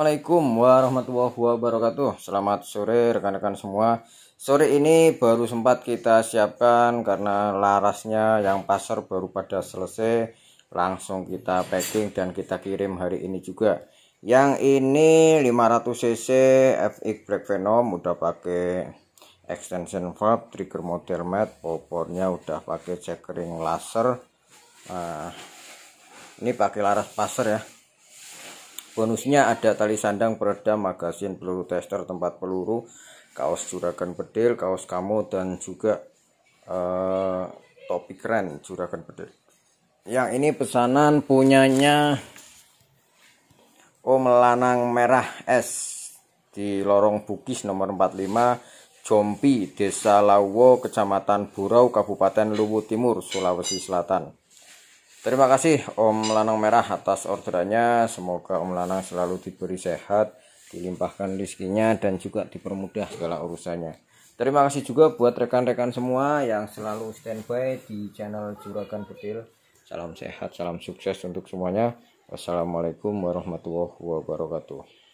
Assalamualaikum warahmatullahi wabarakatuh Selamat sore rekan-rekan semua Sore ini baru sempat kita siapkan Karena larasnya yang pasar baru pada selesai Langsung kita packing dan kita kirim hari ini juga Yang ini 500cc FX Black Venom Udah pakai extension valve, trigger motor mat Popornya udah pakai checkering laser Nah, ini pakai laras pasar ya Bonusnya ada tali sandang, peredam, magasin, peluru tester, tempat peluru, kaos juragan bedil, kaos kamu, dan juga eh, topi keren juragan bedil. Yang ini pesanan punyanya Om oh, Lanang Merah S di Lorong Bugis nomor 45 Jompi, Desa Lawo, Kecamatan Burau, Kabupaten Luwu Timur, Sulawesi Selatan. Terima kasih Om Lanang Merah atas orderannya. Semoga Om Lanang selalu diberi sehat, dilimpahkan rezekinya dan juga dipermudah segala urusannya. Terima kasih juga buat rekan-rekan semua yang selalu standby di channel Juragan Petil. Salam sehat, salam sukses untuk semuanya. Wassalamualaikum warahmatullahi wabarakatuh.